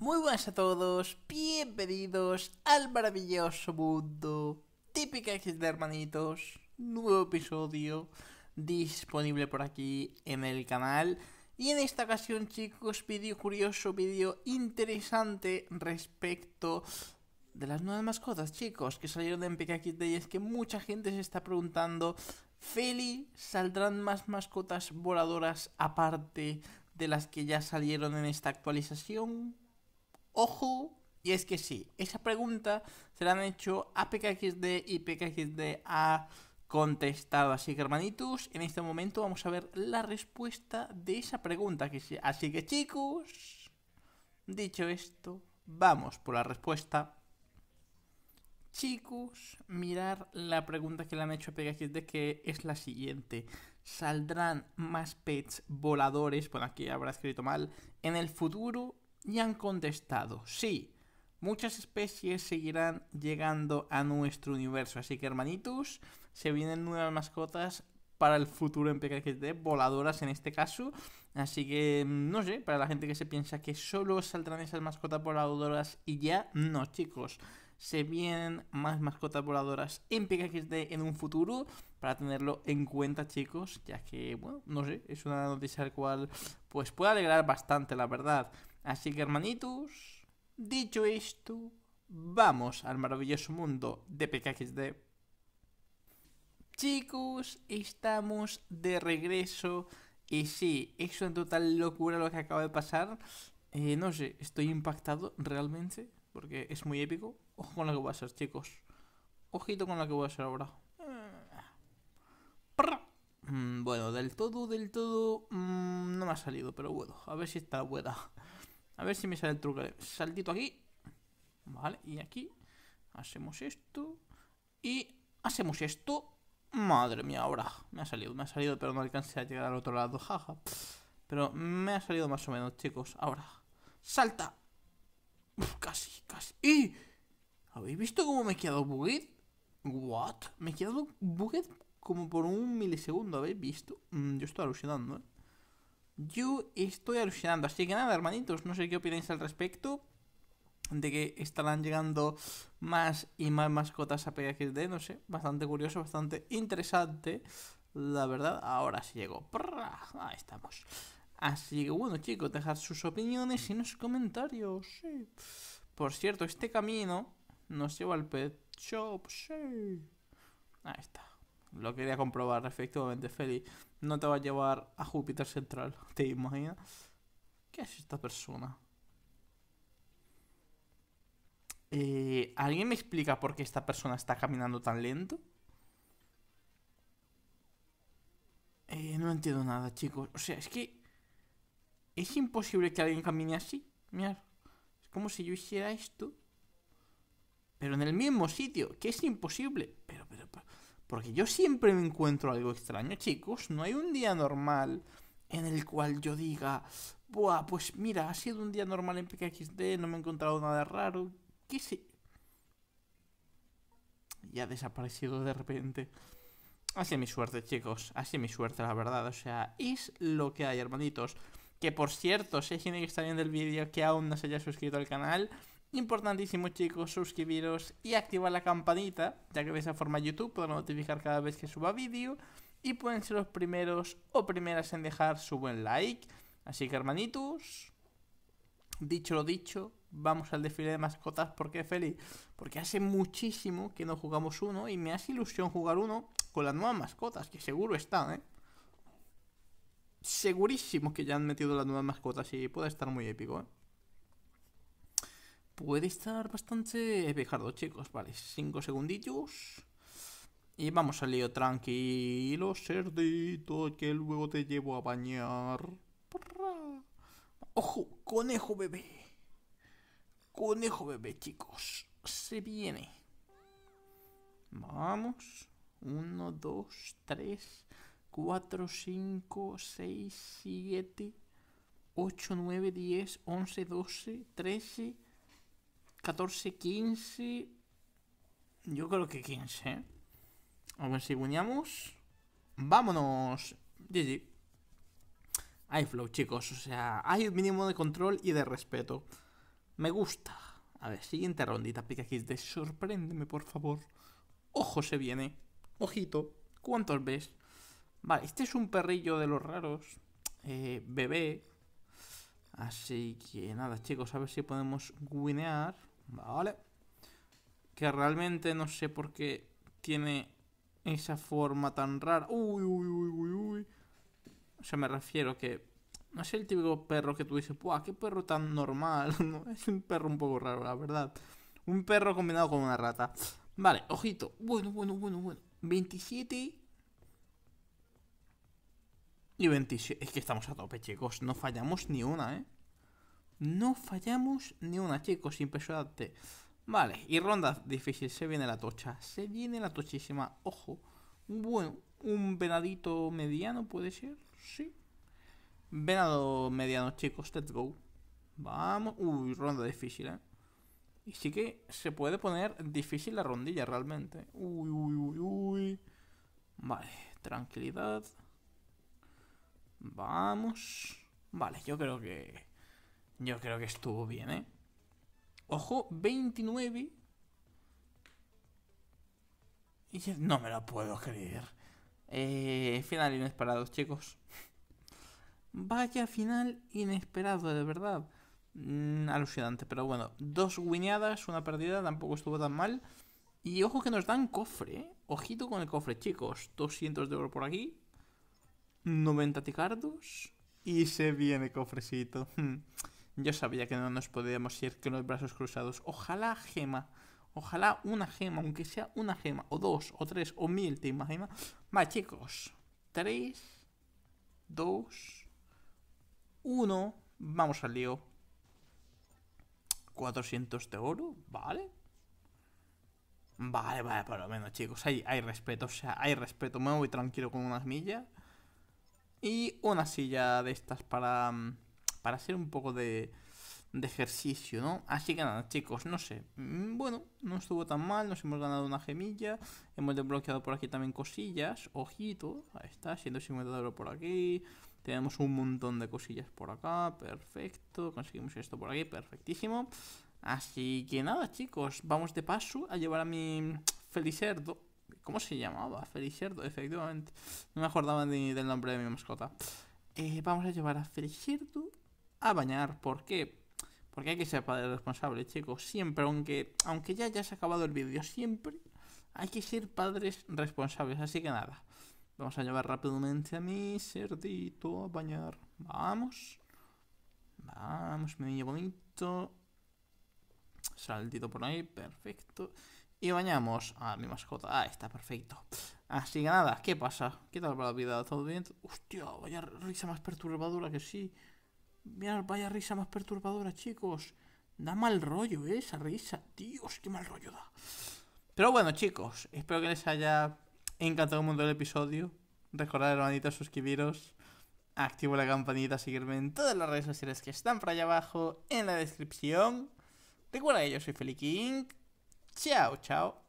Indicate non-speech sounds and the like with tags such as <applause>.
Muy buenas a todos, bienvenidos al maravilloso mundo típica de hermanitos, nuevo episodio disponible por aquí en el canal y en esta ocasión chicos, vídeo curioso, vídeo interesante respecto de las nuevas mascotas chicos que salieron en MPK de y es que mucha gente se está preguntando Feli, ¿saldrán más mascotas voladoras aparte de las que ya salieron en esta actualización? Ojo, y es que sí, esa pregunta se la han hecho a PKXD y PKXD ha contestado. Así que hermanitos, en este momento vamos a ver la respuesta de esa pregunta. Que Así que chicos, dicho esto, vamos por la respuesta. Chicos, mirar la pregunta que le han hecho a PKXD que es la siguiente. ¿Saldrán más pets voladores, bueno aquí habrá escrito mal, en el futuro y han contestado, sí, muchas especies seguirán llegando a nuestro universo. Así que hermanitos, se vienen nuevas mascotas para el futuro en de voladoras en este caso. Así que, mm, no sé, para la gente que se piensa que solo saldrán esas mascotas voladoras y ya, no chicos. Se vienen más mascotas voladoras en PKXD en un futuro para tenerlo en cuenta chicos, ya que, bueno, no sé, es una noticia al cual pues puede alegrar bastante, la verdad. Así que hermanitos, dicho esto, vamos al maravilloso mundo de PKXD. Chicos, estamos de regreso. Y sí, es una total locura lo que acaba de pasar. Eh, no sé, estoy impactado realmente, porque es muy épico. Ojo con lo que voy a hacer, chicos. Ojito con lo que voy a hacer ahora. Eh. Mm, bueno, del todo, del todo, mm, no me ha salido, pero bueno, a ver si está buena. A ver si me sale el truco. Saltito aquí. Vale, y aquí. Hacemos esto. Y hacemos esto. Madre mía, ahora. Me ha salido, me ha salido, pero no alcancé a llegar al otro lado. Jaja. Pero me ha salido más o menos, chicos. Ahora. ¡Salta! Uf, casi, casi. ¡Y! ¿Habéis visto cómo me he quedado bugged? ¿What? Me he quedado bugged como por un milisegundo, ¿habéis visto? Mm, yo estoy alucinando, ¿eh? Yo estoy alucinando. Así que nada, hermanitos, no sé qué opináis al respecto. De que estarán llegando más y más mascotas a PXD, no sé. Bastante curioso, bastante interesante. La verdad, ahora sí llegó. Ahí estamos. Así que bueno, chicos, dejad sus opiniones y los comentarios. Sí. Por cierto, este camino nos lleva al pet shop. Sí. Ahí está lo quería comprobar, efectivamente, Feli. No te va a llevar a Júpiter Central, <laughs> ¿te imaginas? ¿Qué es esta persona? Eh, ¿Alguien me explica por qué esta persona está caminando tan lento? Eh, no entiendo nada, chicos. O sea, es que... Es imposible que alguien camine así. Mirad. Es como si yo hiciera esto. Pero en el mismo sitio. Que es imposible. Pero, pero, pero... Porque yo siempre me encuentro algo extraño, chicos. No hay un día normal en el cual yo diga, Buah, pues mira, ha sido un día normal en PKXD, no me he encontrado nada raro. ¿Qué sé? Y ha desaparecido de repente. Así es mi suerte, chicos. Así es mi suerte, la verdad. O sea, es lo que hay, hermanitos. Que por cierto, si tiene que está viendo el vídeo que aún no se haya suscrito al canal, Importantísimo chicos, suscribiros y activar la campanita, ya que de esa forma YouTube podrá notificar cada vez que suba vídeo y pueden ser los primeros o primeras en dejar su buen like. Así que hermanitos, dicho lo dicho, vamos al desfile de mascotas. ¿Por qué, Porque hace muchísimo que no jugamos uno y me hace ilusión jugar uno con las nuevas mascotas, que seguro están, ¿eh? Segurísimo que ya han metido las nuevas mascotas y puede estar muy épico, ¿eh? puede estar bastante vejado, chicos. Vale, 5 segunditos. Y vamos al lío tranquilo, cerdito, que luego te llevo a bañar. ¡Ojo! ¡Conejo bebé! ¡Conejo bebé, chicos! ¡Se viene! Vamos. 1, 2, 3, 4, 5, 6, 7, 8, 9, 10, 11, 12, 13... 14, 15. Yo creo que 15. A ver si guiñamos. ¡Vámonos! GG. Hay flow, chicos. O sea, hay un mínimo de control y de respeto. Me gusta. A ver, siguiente rondita, pica aquí sorpréndeme, por favor. Ojo se viene. Ojito. ¿Cuántos ves? Vale, este es un perrillo de los raros. Eh, bebé. Así que nada, chicos, a ver si podemos guinear. ¿vale? Que realmente no sé por qué tiene esa forma tan rara. Uy, uy, uy, uy, uy. O sea, me refiero que no es el típico perro que tú dices, ¡puah! qué perro tan normal! <laughs> Es un perro un poco raro, la verdad. Un perro combinado con una rata. Vale, ojito. Bueno, bueno, bueno, bueno. 27 y 27... Es que estamos a tope, chicos. No fallamos ni una, ¿eh? No fallamos ni una, chicos, impresionante. Vale, y ronda difícil, se viene la tocha, se viene la tochísima, ojo. Bueno, un venadito mediano puede ser, sí. Venado mediano, chicos, let's go. Vamos, uy, ronda difícil, eh. Y sí que se puede poner difícil la rondilla realmente. Uy, uy, uy, uy. Vale, tranquilidad. Vamos. Vale, yo creo que yo creo que estuvo bien, ¿eh? Ojo, 29. No me lo puedo creer. Eh, final inesperado, chicos. Vaya final inesperado, de verdad. Mm, alucinante, pero bueno. Dos guineadas, una perdida, tampoco estuvo tan mal. Y ojo que nos dan cofre, ¿eh? Ojito con el cofre, chicos. 200 de oro por aquí. 90 ticardos. Y se viene cofrecito. <laughs> Hmm. Yo sabía que no nos podíamos ir con los brazos cruzados. Ojalá gema. Ojalá una gema, aunque sea una gema. O dos, o tres, o mil, ¿te imaginas? Vale, chicos. Tres, dos, uno. Vamos al lío. 400 de oro, ¿vale? Vale, vale, por lo menos, chicos. Hay, hay respeto, o sea, hay respeto. Me voy tranquilo con unas millas. Y una silla de estas para... Mm, para hacer un poco de, ejercicio, ¿no? Así que nada, chicos, no sé. Mm, bueno, no estuvo tan mal, nos hemos ganado una gemilla. Hemos desbloqueado por aquí también cosillas. Ojito, ahí está, 150 euros por aquí. Tenemos un montón de cosillas por acá, perfecto. Conseguimos esto por aquí, perfectísimo. Así que nada, chicos, vamos de paso a llevar a mi Felicerdo. ¿Cómo se llamaba? Felicerdo, efectivamente. No me acordaba ni del nombre de mi mascota. Eh, vamos a llevar a Feliz Felicerdo a bañar. ¿Por qué? Porque hay que ser padre responsable, chicos. Siempre, aunque, aunque ya ha acabado el vídeo, siempre hay que ser padres responsables. Así que nada, vamos a llevar rápidamente a mi cerdito a bañar. Vamos. Vamos, mi niño bonito. Saldito por ahí, perfecto. Y bañamos a mi mascota. Ah, está perfecto. Así que nada, ¿qué pasa? ¿Qué tal para la vida? ¿Todo bien? Hostia, vaya risa más perturbadora que sí. Mira, vaya risa más perturbadora, chicos. Da mal rollo, ¿eh? Esa risa. Dios, qué mal rollo da. Pero bueno, chicos, espero que les haya encantado el mundo el episodio. Recordad, hermanitos, suscribiros. Activo la campanita, seguirme en todas las redes sociales que están por allá abajo en la descripción. Recuerda que yo soy Feliking. Chao, chao.